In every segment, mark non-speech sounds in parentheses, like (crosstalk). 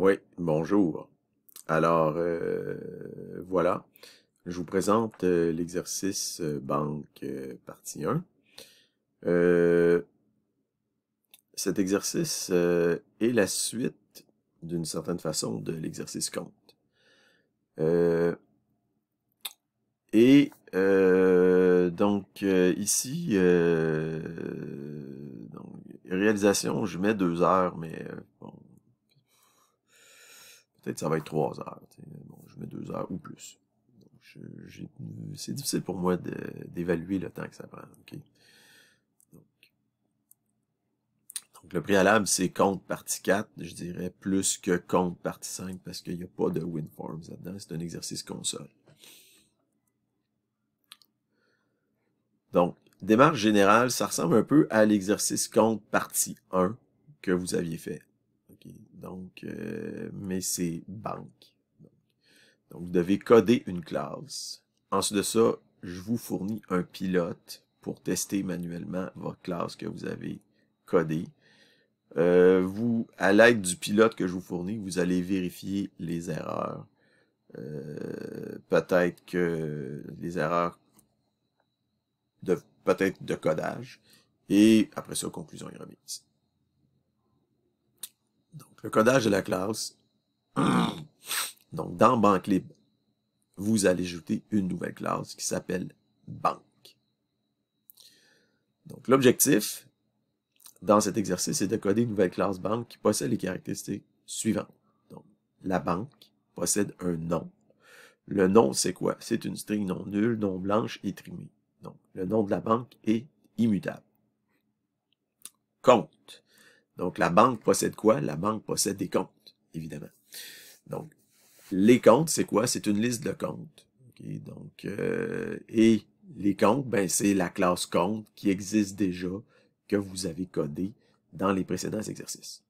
Oui, bonjour. Alors, euh, voilà, je vous présente euh, l'exercice euh, banque partie 1. cet exercice est la suite, d'une certaine façon, de l'exercice compte. et donc, ici, réalisation, je mets deux heures, mais bon, Peut-être ça va être trois heures. Bon, je mets deux heures ou plus. C'est difficile pour moi d'évaluer le temps que ça prend. Donc, donc, le préalable, c'est compte partie 4, je dirais, plus que compte partie 5, parce qu'il n'y a pas de WinForms là-dedans. C'est un exercice console. Donc, démarche générale, ça ressemble un peu à l'exercice compte partie 1 que vous aviez fait. Donc, euh, mais c'est banque. Donc, vous devez coder une classe. Ensuite de ça, je vous fournis un pilote pour tester manuellement votre classe que vous avez codée. Euh, vous, à l'aide du pilote que je vous fournis, vous allez vérifier les erreurs. Euh, peut-être que les erreurs de peut-être de codage. Et après ça, conclusion et remise le codage de la classe. (clears throat) Donc, dans Banque Libre, vous allez ajouter une nouvelle classe qui s'appelle Banque. Donc, l'objectif dans cet exercice est de coder une nouvelle classe Banque qui possède les caractéristiques suivantes. Donc, la banque possède un nom. Le nom, c'est quoi? C'est une string non nulle, non blanche et trimée. Donc, le nom de la banque est immutable. Compte. Donc, la banque possède quoi? La banque possède des comptes, évidemment. Donc, les comptes, c'est quoi? C'est une liste de comptes. donc, euh, et les comptes, ben, c'est la classe compte qui existe déjà, que vous avez codée dans les précédents exercices.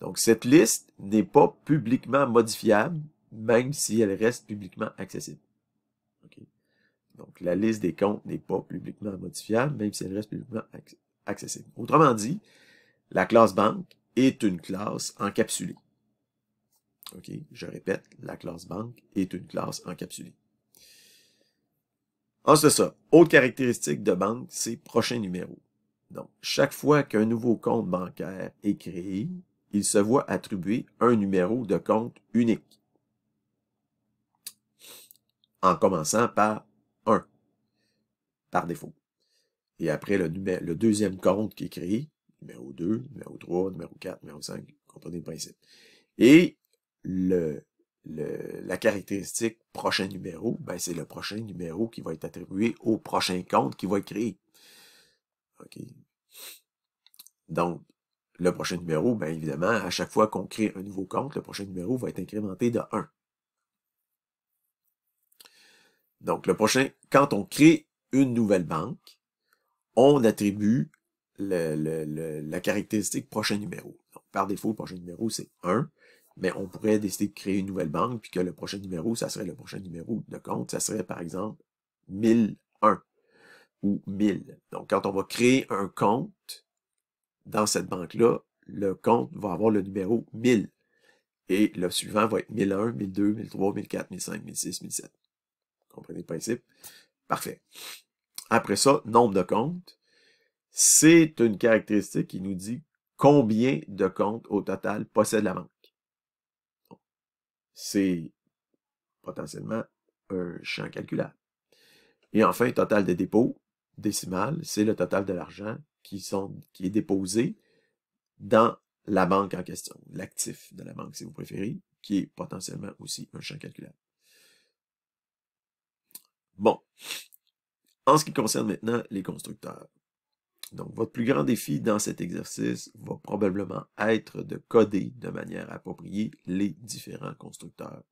Donc, cette liste n'est pas publiquement modifiable, même si elle reste publiquement accessible. Donc, la liste des comptes n'est pas publiquement modifiable, même si elle reste publiquement accessible. Autrement dit, la classe banque est une classe encapsulée. OK, je répète, la classe banque est une classe encapsulée. Ensuite ça, autre caractéristique de banque, c'est prochain numéro. Donc, chaque fois qu'un nouveau compte bancaire est créé, il se voit attribuer un numéro de compte unique. En commençant par 1, par défaut. Et après, le, le deuxième compte qui est créé numéro 2, numéro 3, numéro 4, numéro 5, comprenez le principe. Et le, la caractéristique prochain numéro, ben c'est le prochain numéro qui va être attribué au prochain compte qui va être créé. OK. Donc, le prochain numéro, bien évidemment, à chaque fois qu'on crée un nouveau compte, le prochain numéro va être incrémenté de 1. Donc, le prochain, quand on crée une nouvelle banque, on attribue le, la caractéristique prochain numéro. par défaut, le prochain numéro, c'est 1, mais on pourrait décider de créer une nouvelle banque, puis que le prochain numéro, ça serait le prochain numéro de compte, ça serait par exemple 1001 ou 1000. Donc, quand on va créer un compte dans cette banque-là, le compte va avoir le numéro 1000. Et le suivant va être 1001, 1002, 1003, 1004, 1005, 1006, 1007. Vous comprenez le principe? Parfait. Après ça, nombre de comptes c'est une caractéristique qui nous dit combien de comptes au total possède la banque. C'est potentiellement un champ calculable. Et enfin, total de dépôts décimal, c'est le total de l'argent qui, sont, qui est déposé dans la banque en question, l'actif de la banque si vous préférez, qui est potentiellement aussi un champ calculable. Bon. En ce qui concerne maintenant les constructeurs, donc, votre plus grand défi dans cet exercice va probablement être de coder de manière appropriée les différents constructeurs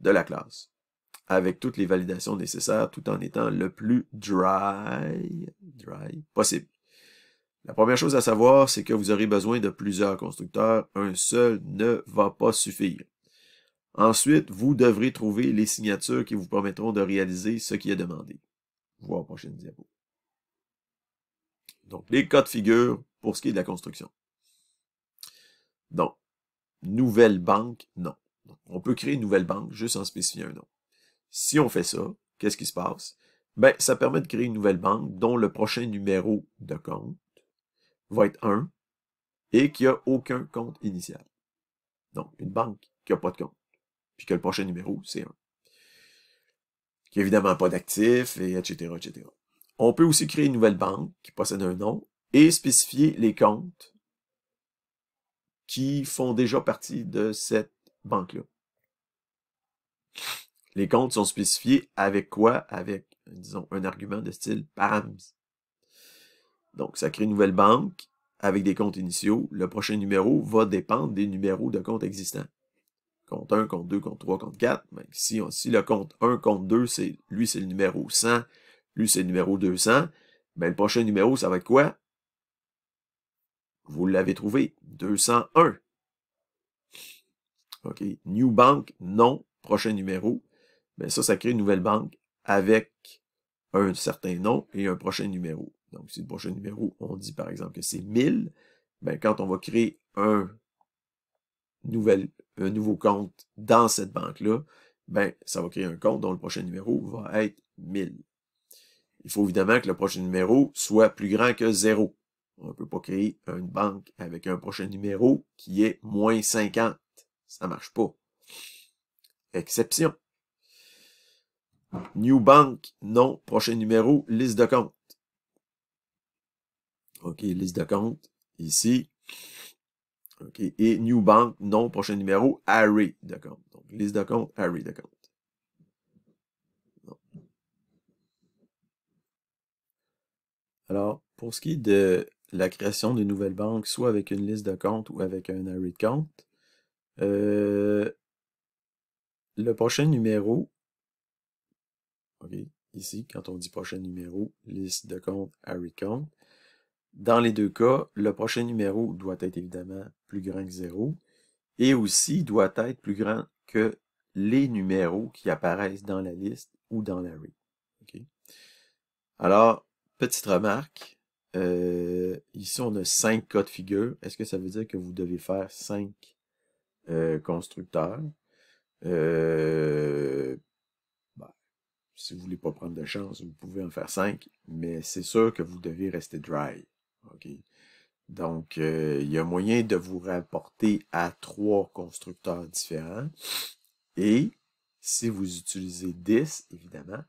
de la classe, avec toutes les validations nécessaires tout en étant le plus dry, possible. La première chose à savoir, c'est que vous aurez besoin de plusieurs constructeurs. Un seul ne va pas suffire. Ensuite, vous devrez trouver les signatures qui vous permettront de réaliser ce qui est demandé. Voir prochaine diapo. Donc, les cas de figure pour ce qui est de la construction. Donc, nouvelle banque, non. on peut créer une nouvelle banque juste en spécifiant un nom. Si on fait ça, qu'est-ce qui se passe? Ben, ça permet de créer une nouvelle banque dont le prochain numéro de compte va être 1 et qui a aucun compte initial. Donc, une banque qui n'a pas de compte, puis que le prochain numéro, c'est 1. Qui n'a évidemment pas d'actifs, et etc., etc. On peut aussi créer une nouvelle banque qui possède un nom et spécifier les comptes qui font déjà partie de cette banque-là. Les comptes sont spécifiés avec quoi? Avec, disons, un argument de style params. Donc, ça crée une nouvelle banque avec des comptes initiaux. Le prochain numéro va dépendre des numéros de comptes existants. Compte 1, compte 2, compte 3, compte 4. Mais si, le compte 1, compte 2, c'est lui, c'est le numéro 100, lui, c'est le numéro 200. Mais ben, le prochain numéro, ça va être quoi? Vous l'avez trouvé. 201. OK. New Bank, non. Prochain numéro. Mais ben, ça, ça crée une nouvelle banque avec un certain nom et un prochain numéro. Donc, si le prochain numéro, on dit par exemple que c'est 1000, ben, quand on va créer un, un nouveau compte dans cette banque-là, ben, ça va créer un compte dont le prochain numéro va être 1000 il faut évidemment que le prochain numéro soit plus grand que zéro. On ne peut pas créer une banque avec un prochain numéro qui est moins 50. Ça marche pas. Exception. New bank, non. Prochain numéro, liste de compte. OK, liste de compte, ici. OK, et new bank, non. Prochain numéro, array de compte. Donc, liste de compte, array de compte. Alors, pour ce qui est de la création d'une nouvelle banque, soit avec une liste de comptes ou avec un array de comptes, euh, le prochain numéro, ici, quand on dit prochain numéro, liste de comptes, array de comptes, dans les deux cas, le prochain numéro doit être évidemment plus grand que 0 et aussi doit être plus grand que les numéros qui apparaissent dans la liste ou dans l'array. Alors, petite remarque. Euh, ici, on a cinq cas de figure. Est-ce que ça veut dire que vous devez faire cinq euh, constructeurs? Euh, ben, si vous voulez pas prendre de chance, vous pouvez en faire cinq, mais c'est sûr que vous devez rester dry. Donc, il y a moyen de vous rapporter à trois constructeurs différents. Et si vous utilisez 10, évidemment,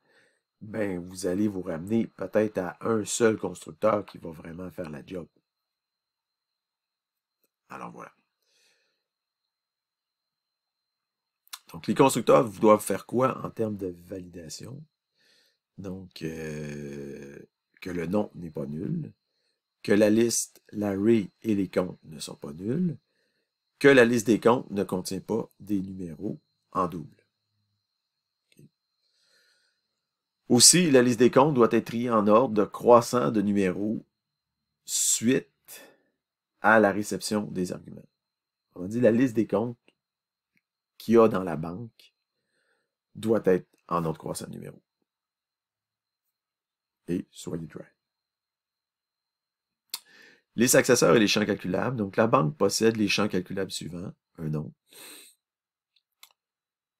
ben, vous allez vous ramener peut-être à un seul constructeur qui va vraiment faire la job. Alors voilà. Donc, les constructeurs vous doivent faire quoi en termes de validation? Donc, euh, que le nom n'est pas nul, que la liste, l'array et les comptes ne sont pas nuls, que la liste des comptes ne contient pas des numéros en double. Aussi, la liste des comptes doit être triée en ordre de croissant de numéros suite à la réception des arguments. On dit la liste des comptes qu'il y a dans la banque doit être en ordre croissant de numéro. Et soyez dry. Les accesseurs et les champs calculables. Donc, la banque possède les champs calculables suivants. Un nom,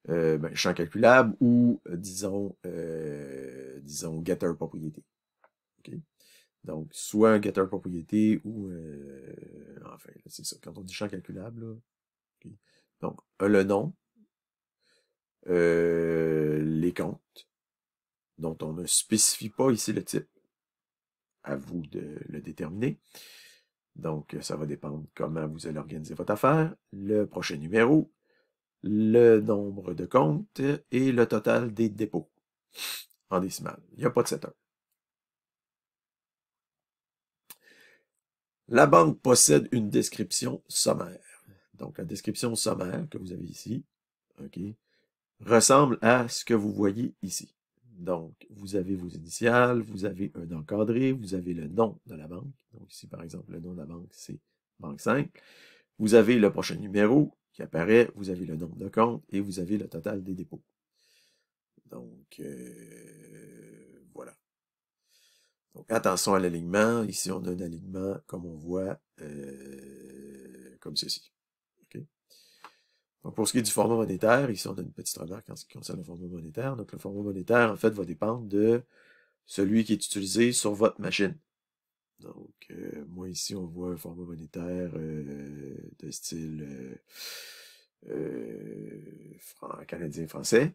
euh, ben, champ calculable ou, euh, disons, euh, disons getter propriété. Donc, soit un getter propriété ou, euh, enfin, c'est ça, quand on dit champ calculable, donc, le nom, euh, les comptes, dont on ne spécifie pas ici le type, à vous de le déterminer. Donc, ça va dépendre comment vous allez organiser votre affaire. Le prochain numéro, le nombre de comptes et le total des dépôts en décimal. Il n'y a pas de setup. La banque possède une description sommaire. Donc, la description sommaire que vous avez ici ok, ressemble à ce que vous voyez ici. Donc, vous avez vos initiales, vous avez un encadré, vous avez le nom de la banque. Donc, ici, par exemple, le nom de la banque, c'est Banque 5. Vous avez le prochain numéro, qui apparaît, vous avez le nombre de comptes et vous avez le total des dépôts. Donc, euh, voilà. Donc, attention à l'alignement. Ici, on a un alignement, comme on voit, euh, comme ceci. Donc, pour ce qui est du format monétaire, ici, on a une petite remarque en ce qui concerne le format monétaire. Donc, le format monétaire, en fait, va dépendre de celui qui est utilisé sur votre machine. Donc, euh, moi ici, on voit un format monétaire euh, de style euh, franc, canadien-français.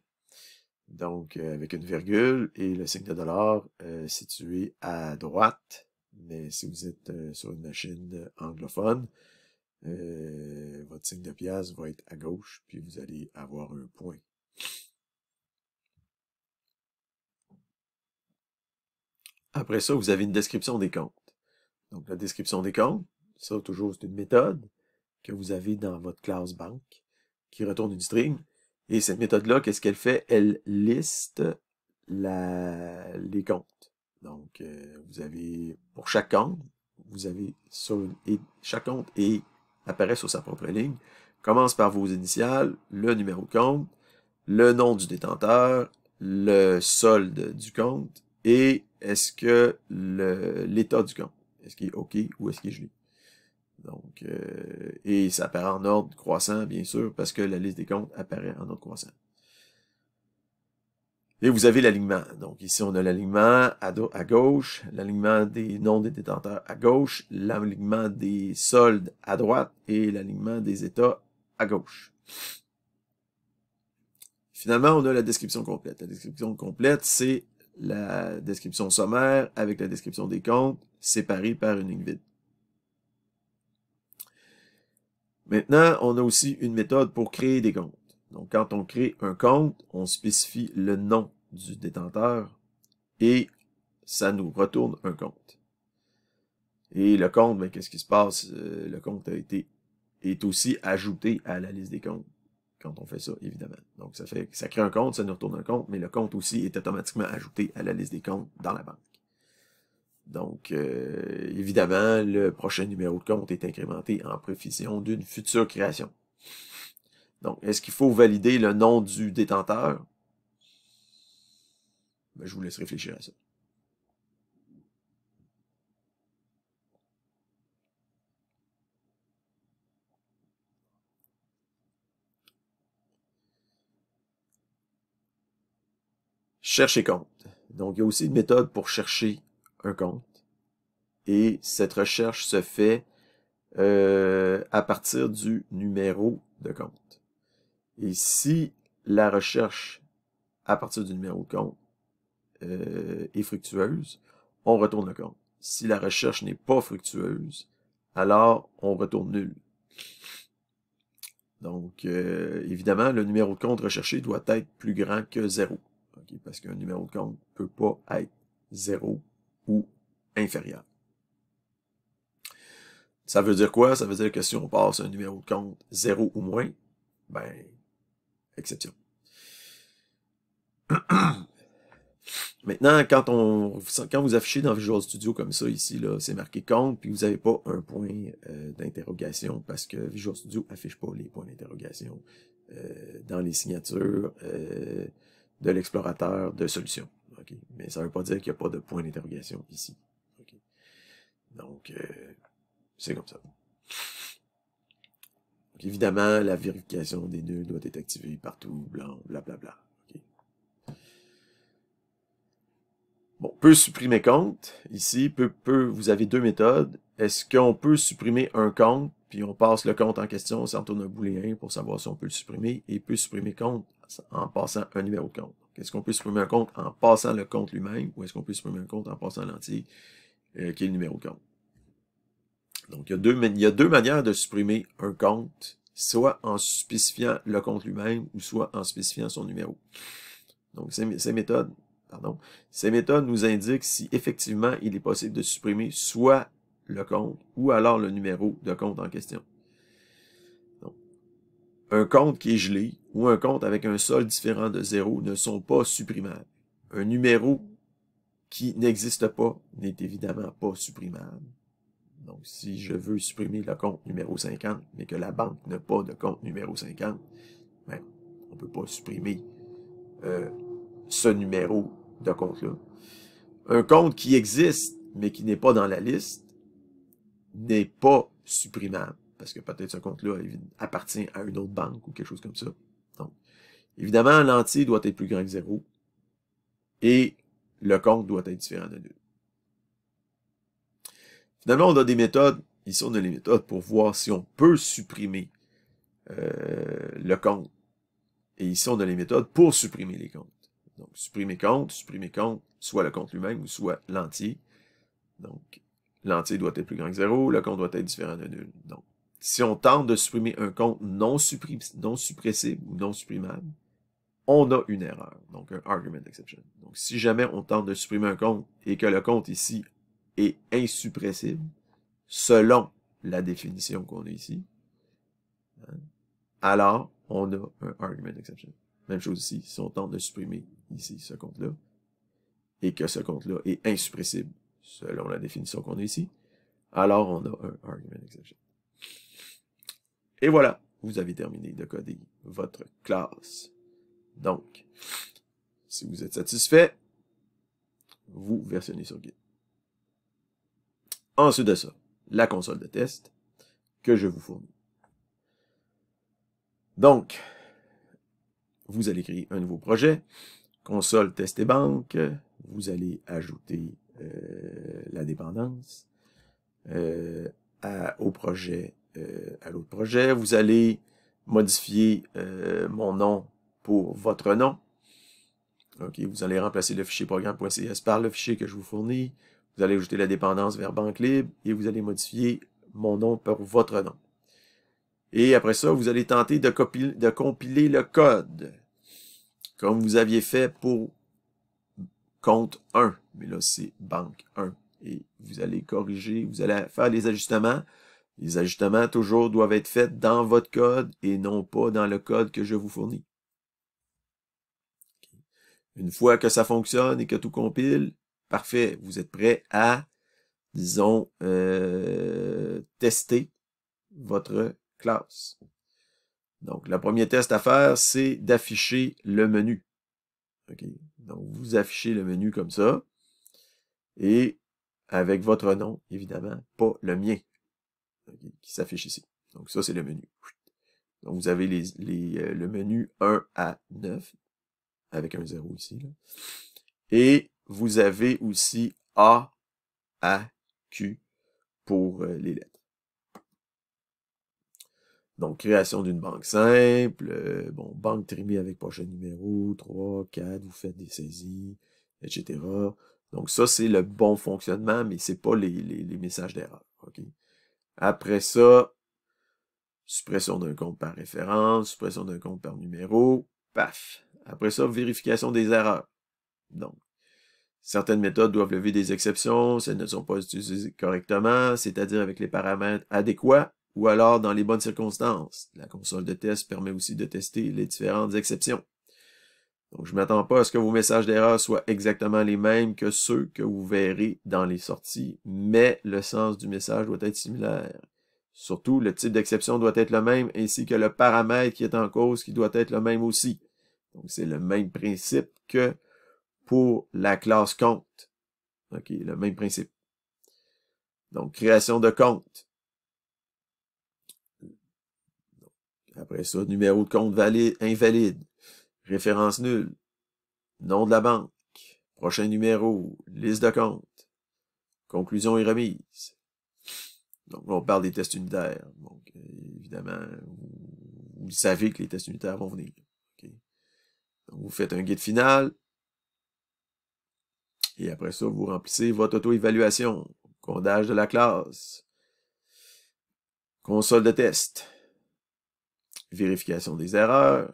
Donc, avec une virgule et le signe de dollar situé à droite. Mais si vous êtes sur une machine anglophone, votre signe de pièce va être à gauche, puis vous allez avoir un point. Après ça, vous avez une description des comptes. Donc, la description des comptes, ça, toujours, c'est une méthode que vous avez dans votre classe banque qui retourne une string. Et cette méthode-là, qu'est-ce qu'elle fait? Elle liste la, les comptes. Donc, euh, vous avez, pour chaque compte, vous avez sur, et chaque compte et apparaît sur sa propre ligne. Commence par vos initiales, le numéro de compte, le nom du détenteur, le solde du compte et est-ce que l'état du compte. Est-ce qu'il est OK ou est-ce qu'il est gelé? Donc, euh, et ça apparaît en ordre croissant, bien sûr, parce que la liste des comptes apparaît en ordre croissant. Et vous avez l'alignement. Donc ici, on a l'alignement à, à, gauche, l'alignement des noms des détenteurs à gauche, l'alignement des soldes à droite et l'alignement des États à gauche. Finalement, on a la description complète. La description complète, c'est la description sommaire avec la description des comptes séparé par une ligne vide. Maintenant, on a aussi une méthode pour créer des comptes. Donc, quand on crée un compte, on spécifie le nom du détenteur et ça nous retourne un compte. Et le compte, ben, qu'est-ce qui se passe? Euh, le compte a été, est aussi ajouté à la liste des comptes quand on fait ça, évidemment. Donc, ça fait, ça crée un compte, ça nous retourne un compte, mais le compte aussi est automatiquement ajouté à la liste des comptes dans la banque. Donc, euh, évidemment, le prochain numéro de compte est incrémenté en prévision d'une future création. Donc, est-ce qu'il faut valider le nom du détenteur? Ben, je vous laisse réfléchir à ça. Chercher compte. Donc, il y a aussi une méthode pour chercher un compte. Et cette recherche se fait euh, à partir du numéro de compte. Et si la recherche à partir du numéro de compte euh, est fructueuse, on retourne le compte. Si la recherche n'est pas fructueuse, alors on retourne nul. Donc, euh, évidemment, le numéro de compte recherché doit être plus grand que zéro, parce qu'un numéro de compte ne peut pas être zéro, ou inférieur. Ça veut dire quoi? Ça veut dire que si on passe un numéro de compte 0 ou moins, ben, exception. (clears throat) Maintenant, quand, on, quand vous affichez dans Visual Studio comme ça, ici, là, c'est marqué compte, puis vous n'avez pas un point euh, d'interrogation parce que Visual Studio affiche pas les points d'interrogation euh, dans les signatures euh, de l'explorateur de solutions. Mais ça veut pas dire qu'il n'y a pas de point d'interrogation ici. Donc, euh, c'est comme ça. évidemment, la vérification des nœuds doit être activée partout, blanc, blablabla. bla Bon, peut supprimer compte, ici, peut, peut, vous avez deux méthodes. Est-ce qu'on peut supprimer un compte, puis on passe le compte en question, on s'en tourne un booléen pour savoir si on peut le supprimer, et peut supprimer compte en passant un numéro de compte. Est-ce qu'on peut supprimer un compte en passant le compte lui-même ou est-ce qu'on peut supprimer un compte en passant l'entier euh, qui est le numéro de compte? Donc, il y, a deux, il y a deux manières de supprimer un compte, soit en spécifiant le compte lui-même ou soit en spécifiant son numéro. Donc, ces, méthodes, pardon, ces méthodes nous indiquent si effectivement il est possible de supprimer soit le compte ou alors le numéro de compte en question. Un compte qui est gelé ou un compte avec un sol différent de zéro ne sont pas supprimables. Un numéro qui n'existe pas n'est évidemment pas supprimable. Donc, si je veux supprimer le compte numéro 50, mais que la banque n'a pas de compte numéro 50, ben, on ne peut pas supprimer euh, ce numéro de compte-là. Un compte qui existe, mais qui n'est pas dans la liste, n'est pas supprimable parce que peut-être ce compte-là appartient à une autre banque ou quelque chose comme ça. Donc, évidemment, l'entier doit être plus grand que zéro et le compte doit être différent de nul. Finalement, on a des méthodes, ici on a les méthodes pour voir si on peut supprimer euh, le compte. Et ici, on a les méthodes pour supprimer les comptes. Donc, supprimer compte, supprimer compte, soit le compte lui-même ou soit l'entier. Donc, l'entier doit être plus grand que zéro, le compte doit être différent de nul. Donc, si on tente de supprimer un compte non, non suppressible ou non supprimable, on a une erreur, donc un argument exception. Donc, si jamais on tente de supprimer un compte et que le compte ici est insuppressible, selon la définition qu'on a ici, hein, alors on a un argument exception. Même chose ici, si on tente de supprimer ici ce compte-là, et que ce compte-là est insuppressible, selon la définition qu'on a ici, alors on a un argument exception. Et voilà, vous avez terminé de coder votre classe. Donc, si vous êtes satisfait, vous versionnez sur Git. Ensuite de ça, la console de test que je vous fournis. Donc, vous allez créer un nouveau projet, console test et banque, vous allez ajouter euh, la dépendance euh, au projet euh, à l'autre projet. Vous allez modifier euh, mon nom pour votre nom. Ok, vous allez remplacer le fichier programme.cs par le fichier que je vous fournis. Vous allez ajouter la dépendance vers banque libre et vous allez modifier mon nom pour votre nom. Et après ça, vous allez tenter de, de compiler le code, comme vous aviez fait pour compte 1. Mais là, c'est banque 1. Et vous allez corriger, vous allez faire les ajustements. Les ajustements toujours doivent être faits dans votre code et non pas dans le code que je vous fournis. Une fois que ça fonctionne et que tout compile, parfait, vous êtes prêt à, disons, euh, tester votre classe. Donc, le premier test à faire, c'est d'afficher le menu. Donc, vous affichez le menu comme ça. Et avec votre nom, évidemment, pas le mien. Euh, qui s'affiche ici. Donc ça, c'est le menu. Donc vous avez les, euh, le menu 1 à 9, avec un 0 ici. Et vous avez aussi A à Q pour euh, les lettres. Donc, création d'une banque simple, bon, banque trimée avec prochain numéro, 3, 4, vous faites des saisies, etc. Donc, ça, c'est le bon fonctionnement, mais ce n'est pas les, les messages d'erreur, OK? Après ça, suppression d'un compte par référence, suppression d'un compte par numéro, paf. Après ça, vérification des erreurs. Donc, certaines méthodes doivent lever des exceptions si elles ne sont pas utilisées correctement, c'est-à-dire avec les paramètres adéquats ou alors dans les bonnes circonstances. La console de test permet aussi de tester les différentes exceptions. Donc, je ne m'attends pas à ce que vos messages d'erreur soient exactement les mêmes que ceux que vous verrez dans les sorties, mais le sens du message doit être similaire. Surtout, le type d'exception doit être le même, ainsi que le paramètre qui est en cause qui doit être le même aussi. Donc, c'est le même principe que pour la classe compte. OK, le même principe. Donc, création de compte. Après ça, numéro de compte valide, invalide référence nulle, nom de la banque, prochain numéro, liste de compte, conclusion et remise. Donc on parle des tests unitaires. Donc, évidemment, vous, savez que les tests unitaires vont venir. Donc, vous faites un guide final. Et après ça, vous remplissez votre auto-évaluation, condage de la classe, console de test, vérification des erreurs,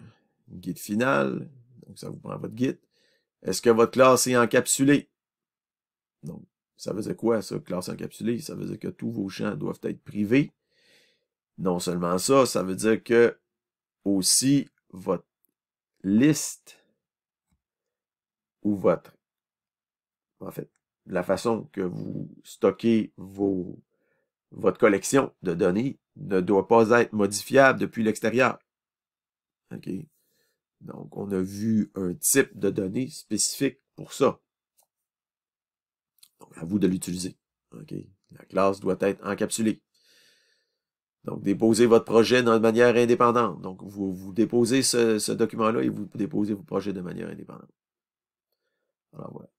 guide final, donc ça vous prend votre guide. Est-ce que votre classe est encapsulée? Donc, ça veut dire quoi, ça, classe encapsulée? Ça veut dire que tous vos champs doivent être privés. Non seulement ça, ça veut dire que aussi votre liste ou votre, en fait, la façon que vous stockez vos, votre collection de données ne doit pas être modifiable depuis l'extérieur. Okay. Donc, on a vu un type de données spécifique pour ça. Donc, à vous de l'utiliser. Okay. La classe doit être encapsulée. Donc, déposez votre projet de manière indépendante. Donc, vous, vous déposez ce, ce document-là et vous déposez vos projets de manière indépendante. Alors, voilà.